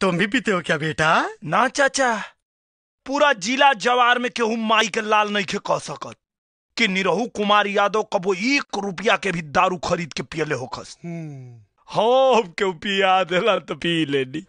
तुम भी पीते हो क्या बेटा ना चाचा पूरा जिला जवार में केहू माई के लाल नहीं के कह सकत कि निरहू कुमार यादव कबो एक रुपया के भी दारू खरीद के पियले हो खस हो हम्म। केहू पिया दे तो पी लेनी